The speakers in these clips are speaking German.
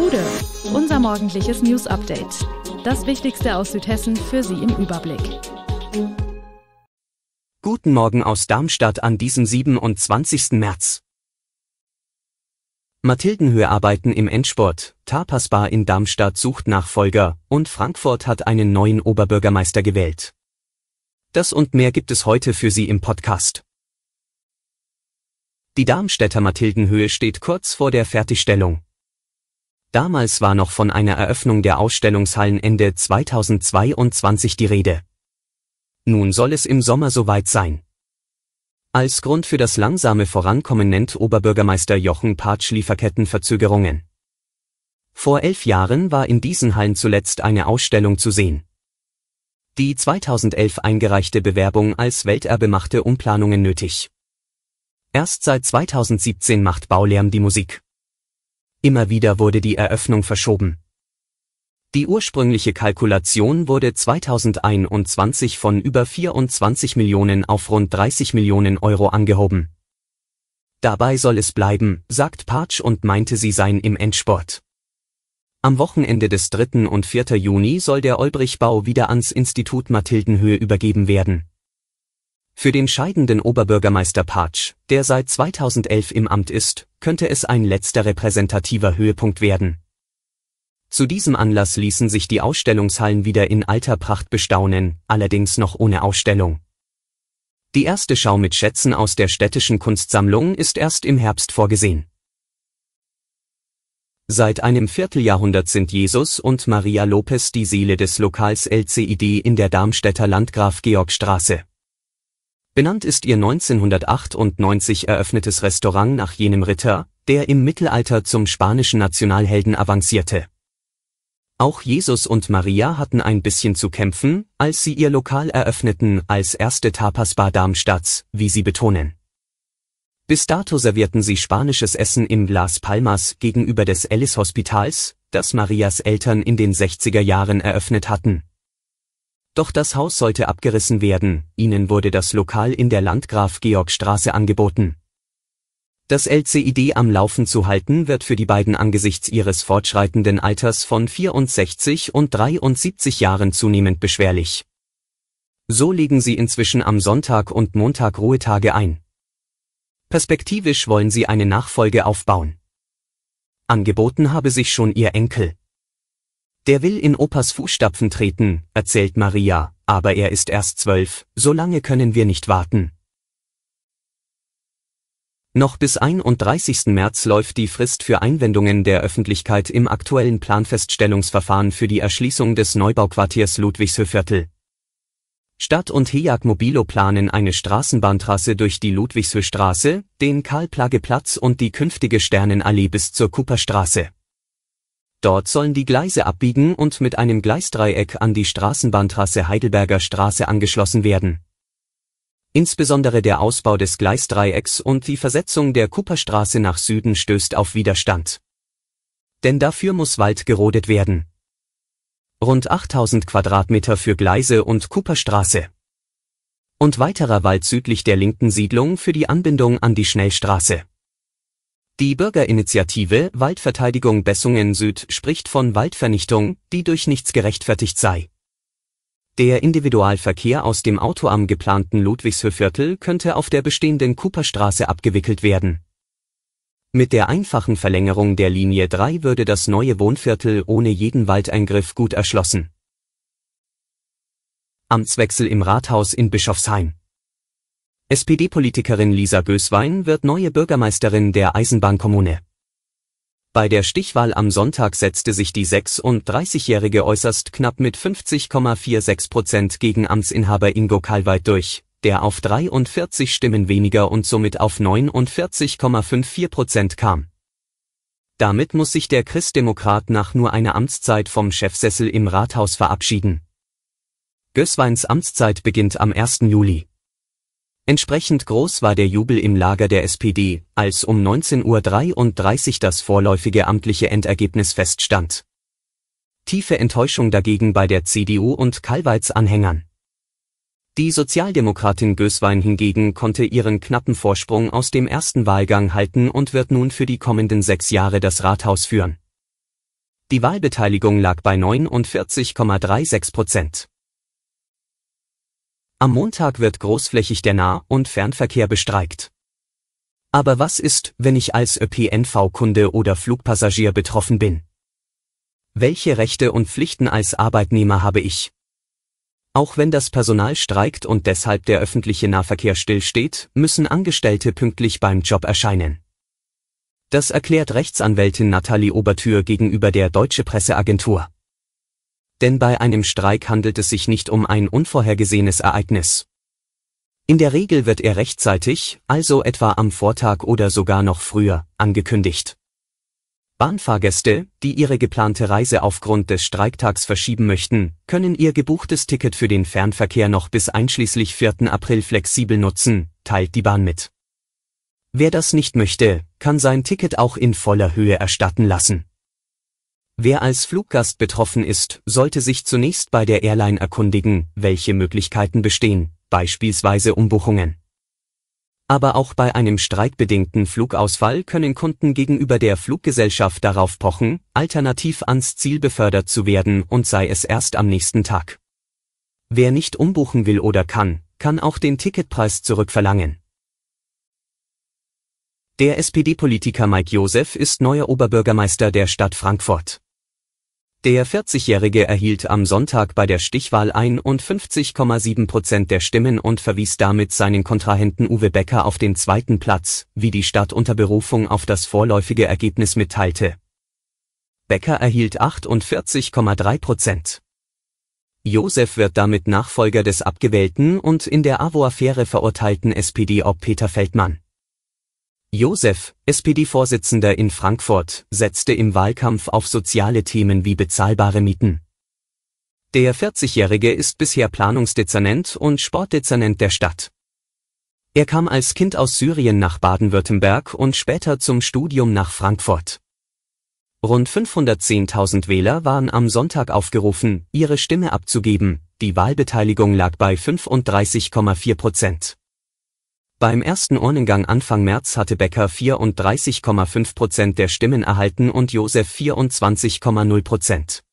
Hude, unser morgendliches News Update. Das Wichtigste aus Südhessen für Sie im Überblick. Guten Morgen aus Darmstadt an diesem 27. März. Mathildenhöhe-Arbeiten im Endsport, Tapas Bar in Darmstadt sucht Nachfolger und Frankfurt hat einen neuen Oberbürgermeister gewählt. Das und mehr gibt es heute für Sie im Podcast. Die Darmstädter Mathildenhöhe steht kurz vor der Fertigstellung. Damals war noch von einer Eröffnung der Ausstellungshallen Ende 2022 die Rede. Nun soll es im Sommer soweit sein. Als Grund für das langsame Vorankommen nennt Oberbürgermeister Jochen Patsch Lieferkettenverzögerungen. Vor elf Jahren war in diesen Hallen zuletzt eine Ausstellung zu sehen. Die 2011 eingereichte Bewerbung als Welterbe machte Umplanungen nötig. Erst seit 2017 macht Baulärm die Musik. Immer wieder wurde die Eröffnung verschoben. Die ursprüngliche Kalkulation wurde 2021 von über 24 Millionen auf rund 30 Millionen Euro angehoben. Dabei soll es bleiben, sagt Patsch und meinte, sie seien im Endsport. Am Wochenende des 3. und 4. Juni soll der Olbrichbau wieder ans Institut Mathildenhöhe übergeben werden. Für den scheidenden Oberbürgermeister Patsch, der seit 2011 im Amt ist, könnte es ein letzter repräsentativer Höhepunkt werden. Zu diesem Anlass ließen sich die Ausstellungshallen wieder in alter Pracht bestaunen, allerdings noch ohne Ausstellung. Die erste Schau mit Schätzen aus der städtischen Kunstsammlung ist erst im Herbst vorgesehen. Seit einem Vierteljahrhundert sind Jesus und Maria Lopez die Seele des Lokals LCID in der Darmstädter Landgraf Georgstraße. Benannt ist ihr 1998 eröffnetes Restaurant nach jenem Ritter, der im Mittelalter zum spanischen Nationalhelden avancierte. Auch Jesus und Maria hatten ein bisschen zu kämpfen, als sie ihr Lokal eröffneten als erste Tapasbar Darmstadts, wie sie betonen. Bis dato servierten sie spanisches Essen im Las Palmas gegenüber des Ellis Hospitals, das Marias Eltern in den 60er Jahren eröffnet hatten doch das Haus sollte abgerissen werden, ihnen wurde das Lokal in der Landgraf-Georg-Straße angeboten. Das LCID am Laufen zu halten wird für die beiden angesichts ihres fortschreitenden Alters von 64 und 73 Jahren zunehmend beschwerlich. So legen sie inzwischen am Sonntag und Montag Ruhetage ein. Perspektivisch wollen sie eine Nachfolge aufbauen. Angeboten habe sich schon ihr Enkel. Der will in Opas Fußstapfen treten, erzählt Maria, aber er ist erst zwölf, so lange können wir nicht warten. Noch bis 31. März läuft die Frist für Einwendungen der Öffentlichkeit im aktuellen Planfeststellungsverfahren für die Erschließung des Neubauquartiers Ludwigshöhviertel. Stadt und HEAG Mobilo planen eine Straßenbahntrasse durch die Ludwigshöhstraße, den Karl-Plage-Platz und die künftige Sternenallee bis zur Cooperstraße. Dort sollen die Gleise abbiegen und mit einem Gleisdreieck an die Straßenbahntrasse Heidelberger Straße angeschlossen werden. Insbesondere der Ausbau des Gleisdreiecks und die Versetzung der Kuperstraße nach Süden stößt auf Widerstand. Denn dafür muss Wald gerodet werden. Rund 8000 Quadratmeter für Gleise und Kuperstraße. Und weiterer Wald südlich der linken Siedlung für die Anbindung an die Schnellstraße. Die Bürgerinitiative Waldverteidigung Bessungen Süd spricht von Waldvernichtung, die durch nichts gerechtfertigt sei. Der Individualverkehr aus dem Auto am geplanten Ludwigshöhviertel könnte auf der bestehenden Cooperstraße abgewickelt werden. Mit der einfachen Verlängerung der Linie 3 würde das neue Wohnviertel ohne jeden Waldeingriff gut erschlossen. Amtswechsel im Rathaus in Bischofsheim SPD-Politikerin Lisa Gößwein wird neue Bürgermeisterin der Eisenbahnkommune. Bei der Stichwahl am Sonntag setzte sich die 36-Jährige äußerst knapp mit 50,46 Prozent gegen Amtsinhaber Ingo Kalweit durch, der auf 43 Stimmen weniger und somit auf 49,54 Prozent kam. Damit muss sich der Christdemokrat nach nur einer Amtszeit vom Chefsessel im Rathaus verabschieden. Gößweins Amtszeit beginnt am 1. Juli. Entsprechend groß war der Jubel im Lager der SPD, als um 19.33 Uhr das vorläufige amtliche Endergebnis feststand. Tiefe Enttäuschung dagegen bei der CDU und Kalweits Anhängern. Die Sozialdemokratin Göswein hingegen konnte ihren knappen Vorsprung aus dem ersten Wahlgang halten und wird nun für die kommenden sechs Jahre das Rathaus führen. Die Wahlbeteiligung lag bei 49,36 Prozent. Am Montag wird großflächig der Nah- und Fernverkehr bestreikt. Aber was ist, wenn ich als ÖPNV-Kunde oder Flugpassagier betroffen bin? Welche Rechte und Pflichten als Arbeitnehmer habe ich? Auch wenn das Personal streikt und deshalb der öffentliche Nahverkehr stillsteht, müssen Angestellte pünktlich beim Job erscheinen. Das erklärt Rechtsanwältin Nathalie Obertür gegenüber der Deutsche Presseagentur denn bei einem Streik handelt es sich nicht um ein unvorhergesehenes Ereignis. In der Regel wird er rechtzeitig, also etwa am Vortag oder sogar noch früher, angekündigt. Bahnfahrgäste, die ihre geplante Reise aufgrund des Streiktags verschieben möchten, können ihr gebuchtes Ticket für den Fernverkehr noch bis einschließlich 4. April flexibel nutzen, teilt die Bahn mit. Wer das nicht möchte, kann sein Ticket auch in voller Höhe erstatten lassen Wer als Fluggast betroffen ist, sollte sich zunächst bei der Airline erkundigen, welche Möglichkeiten bestehen, beispielsweise Umbuchungen. Aber auch bei einem streitbedingten Flugausfall können Kunden gegenüber der Fluggesellschaft darauf pochen, alternativ ans Ziel befördert zu werden und sei es erst am nächsten Tag. Wer nicht umbuchen will oder kann, kann auch den Ticketpreis zurückverlangen. Der SPD-Politiker Mike Josef ist neuer Oberbürgermeister der Stadt Frankfurt. Der 40-Jährige erhielt am Sonntag bei der Stichwahl 51,7 Prozent der Stimmen und verwies damit seinen Kontrahenten Uwe Becker auf den zweiten Platz, wie die Stadt unter Berufung auf das vorläufige Ergebnis mitteilte. Becker erhielt 48,3 Prozent. Josef wird damit Nachfolger des abgewählten und in der AWO-Affäre verurteilten SPD-Ob Peter Feldmann. Josef, SPD-Vorsitzender in Frankfurt, setzte im Wahlkampf auf soziale Themen wie bezahlbare Mieten. Der 40-Jährige ist bisher Planungsdezernent und Sportdezernent der Stadt. Er kam als Kind aus Syrien nach Baden-Württemberg und später zum Studium nach Frankfurt. Rund 510.000 Wähler waren am Sonntag aufgerufen, ihre Stimme abzugeben, die Wahlbeteiligung lag bei 35,4 Prozent. Beim ersten Urnengang Anfang März hatte Becker 34,5 Prozent der Stimmen erhalten und Josef 24,0 Prozent.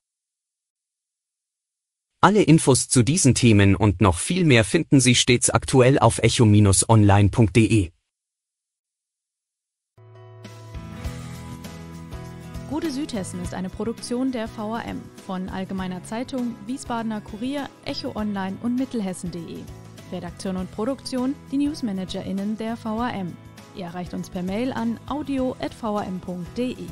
Alle Infos zu diesen Themen und noch viel mehr finden Sie stets aktuell auf echo-online.de. Gute Südhessen ist eine Produktion der VRM von Allgemeiner Zeitung, Wiesbadener Kurier, Echo Online und Mittelhessen.de. Redaktion und Produktion die Newsmanagerinnen der VAM. Ihr erreicht uns per Mail an audio.vam.de.